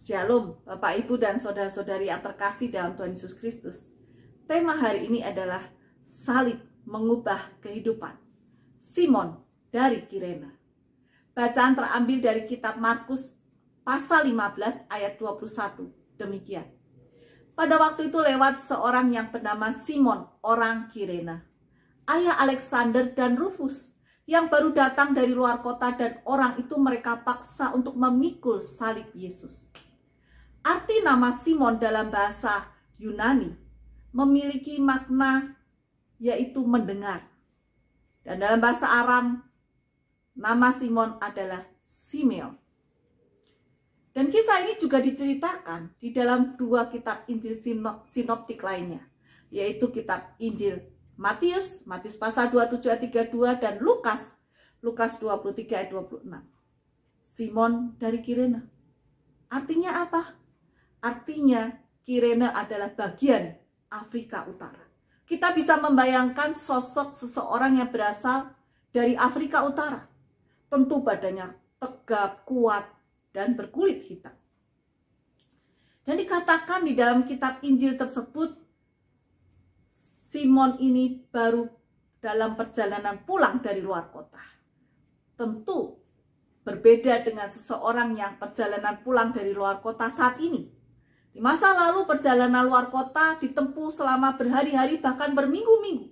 Shalom, Bapak, Ibu, dan saudara-saudari yang terkasih dalam Tuhan Yesus Kristus. Tema hari ini adalah salib mengubah kehidupan. Simon dari Kirena. Bacaan terambil dari kitab Markus pasal 15 ayat 21. Demikian. Pada waktu itu lewat seorang yang bernama Simon, orang Kirena. Ayah Alexander dan Rufus yang baru datang dari luar kota dan orang itu mereka paksa untuk memikul salib Yesus. Arti nama Simon dalam bahasa Yunani memiliki makna yaitu mendengar. Dan dalam bahasa Aram, nama Simon adalah Simeon. Dan kisah ini juga diceritakan di dalam dua kitab Injil sinoptik lainnya, yaitu kitab Injil Matius, Matius pasal 27 ayat 32 dan Lukas, Lukas 23 ayat 26. Simon dari Kirena. Artinya apa? Artinya Kirene adalah bagian Afrika Utara. Kita bisa membayangkan sosok seseorang yang berasal dari Afrika Utara. Tentu badannya tegap, kuat, dan berkulit hitam. Dan dikatakan di dalam kitab Injil tersebut, Simon ini baru dalam perjalanan pulang dari luar kota. Tentu berbeda dengan seseorang yang perjalanan pulang dari luar kota saat ini di masa lalu perjalanan luar kota ditempuh selama berhari-hari bahkan berminggu-minggu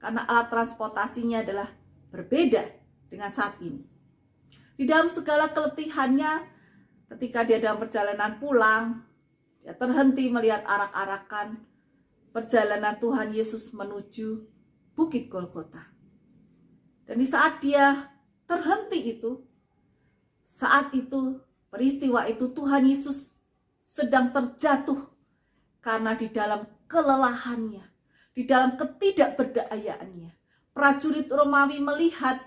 karena alat transportasinya adalah berbeda dengan saat ini. Di dalam segala keletihannya, ketika dia dalam perjalanan pulang, dia terhenti melihat arak-arakan perjalanan Tuhan Yesus menuju Bukit Golgota. Dan di saat dia terhenti itu, saat itu peristiwa itu Tuhan Yesus sedang terjatuh karena di dalam kelelahannya, di dalam ketidakberdayaannya. Prajurit Romawi melihat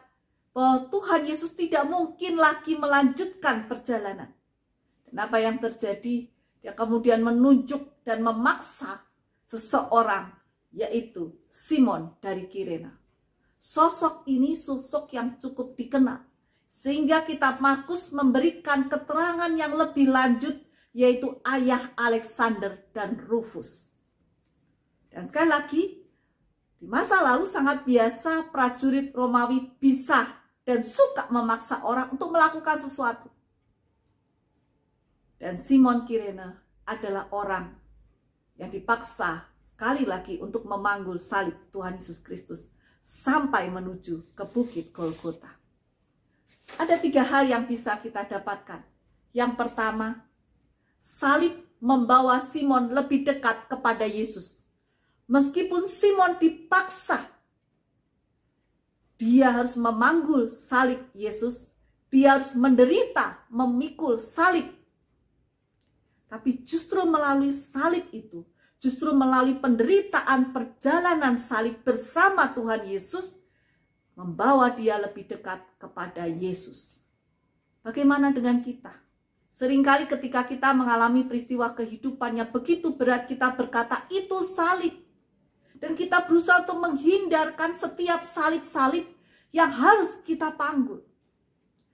bahwa Tuhan Yesus tidak mungkin lagi melanjutkan perjalanan. kenapa yang terjadi? Dia kemudian menunjuk dan memaksa seseorang, yaitu Simon dari Kirena. Sosok ini sosok yang cukup dikenal. Sehingga kitab Markus memberikan keterangan yang lebih lanjut yaitu ayah Alexander dan Rufus. Dan sekali lagi, di masa lalu sangat biasa prajurit Romawi bisa dan suka memaksa orang untuk melakukan sesuatu. Dan Simon Kirene adalah orang yang dipaksa sekali lagi untuk memanggul salib Tuhan Yesus Kristus sampai menuju ke Bukit Golgota. Ada tiga hal yang bisa kita dapatkan. Yang pertama, salib membawa Simon lebih dekat kepada Yesus. Meskipun Simon dipaksa, dia harus memanggul salib Yesus, dia harus menderita, memikul salib. Tapi justru melalui salib itu, justru melalui penderitaan perjalanan salib bersama Tuhan Yesus, membawa dia lebih dekat kepada Yesus. Bagaimana dengan kita? Seringkali ketika kita mengalami peristiwa kehidupan yang begitu berat, kita berkata itu salib. Dan kita berusaha untuk menghindarkan setiap salib-salib yang harus kita panggul.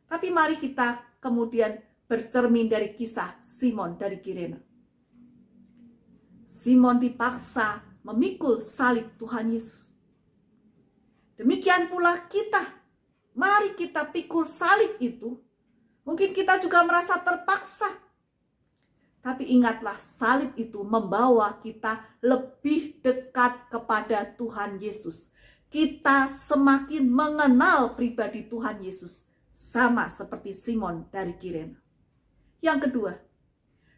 Tapi mari kita kemudian bercermin dari kisah Simon dari Kirena. Simon dipaksa memikul salib Tuhan Yesus. Demikian pula kita. Mari kita pikul salib itu Mungkin kita juga merasa terpaksa. Tapi ingatlah salib itu membawa kita lebih dekat kepada Tuhan Yesus. Kita semakin mengenal pribadi Tuhan Yesus. Sama seperti Simon dari Kirena. Yang kedua,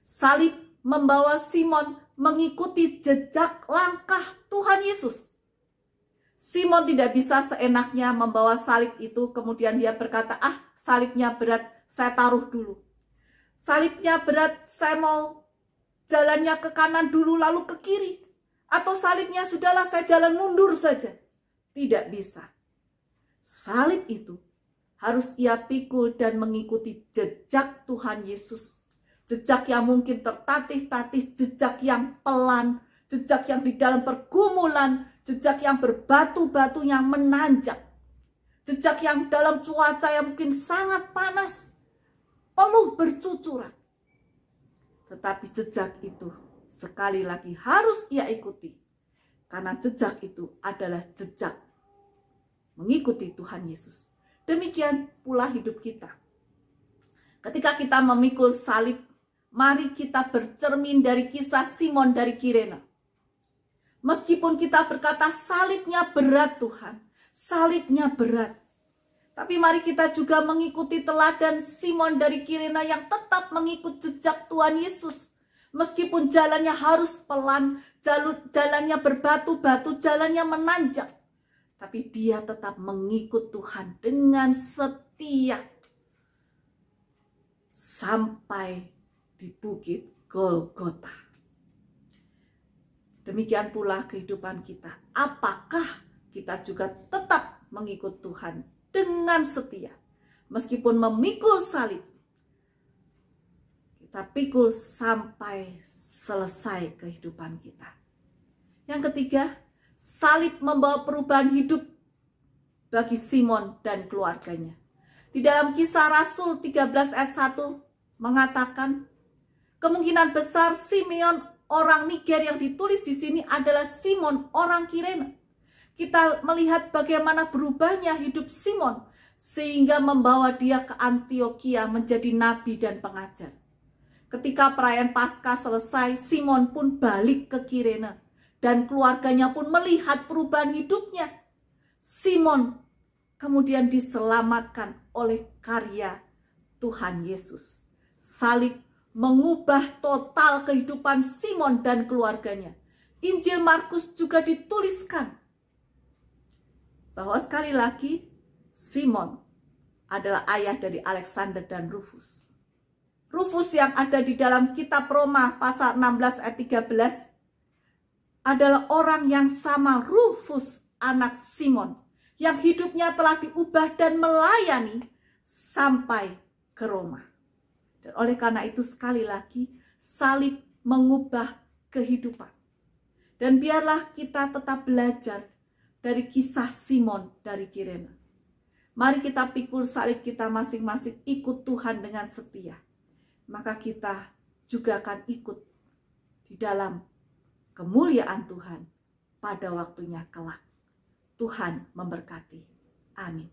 salib membawa Simon mengikuti jejak langkah Tuhan Yesus. Simon tidak bisa seenaknya membawa salib itu, kemudian dia berkata, "Ah, salibnya berat, saya taruh dulu. Salibnya berat, saya mau jalannya ke kanan dulu lalu ke kiri. Atau salibnya sudahlah saya jalan mundur saja. Tidak bisa. Salib itu harus ia pikul dan mengikuti jejak Tuhan Yesus. Jejak yang mungkin tertatih-tatih, jejak yang pelan, jejak yang di dalam pergumulan, jejak yang berbatu-batu yang menanjak. Jejak yang dalam cuaca yang mungkin sangat panas, penuh bercucuran. Tetapi jejak itu sekali lagi harus ia ikuti. Karena jejak itu adalah jejak mengikuti Tuhan Yesus. Demikian pula hidup kita. Ketika kita memikul salib, mari kita bercermin dari kisah Simon dari Kirena. Meskipun kita berkata salibnya berat Tuhan, salibnya berat. Tapi mari kita juga mengikuti teladan Simon dari Kirena yang tetap mengikut jejak Tuhan Yesus. Meskipun jalannya harus pelan, jalannya berbatu-batu, jalannya menanjak. Tapi dia tetap mengikut Tuhan dengan setia. Sampai di Bukit Golgota. Demikian pula kehidupan kita. Apakah kita juga tetap mengikut Tuhan dengan setia. Meskipun memikul salib, kita pikul sampai selesai kehidupan kita. Yang ketiga, salib membawa perubahan hidup bagi Simon dan keluarganya. Di dalam kisah Rasul 13 s 1 mengatakan, kemungkinan besar Simeon orang Niger yang ditulis di sini adalah Simon orang Kirena kita melihat bagaimana berubahnya hidup Simon sehingga membawa dia ke Antioquia menjadi nabi dan pengajar. Ketika perayaan Paskah selesai, Simon pun balik ke Kirene dan keluarganya pun melihat perubahan hidupnya. Simon kemudian diselamatkan oleh karya Tuhan Yesus. Salib mengubah total kehidupan Simon dan keluarganya. Injil Markus juga dituliskan bahwa sekali lagi Simon adalah ayah dari Alexander dan Rufus. Rufus yang ada di dalam kitab Roma pasal 16 ayat 13 adalah orang yang sama Rufus anak Simon yang hidupnya telah diubah dan melayani sampai ke Roma. Dan oleh karena itu sekali lagi salib mengubah kehidupan. Dan biarlah kita tetap belajar dari kisah Simon dari Kirena. Mari kita pikul salib kita masing-masing ikut Tuhan dengan setia. Maka kita juga akan ikut di dalam kemuliaan Tuhan pada waktunya kelak. Tuhan memberkati. Amin.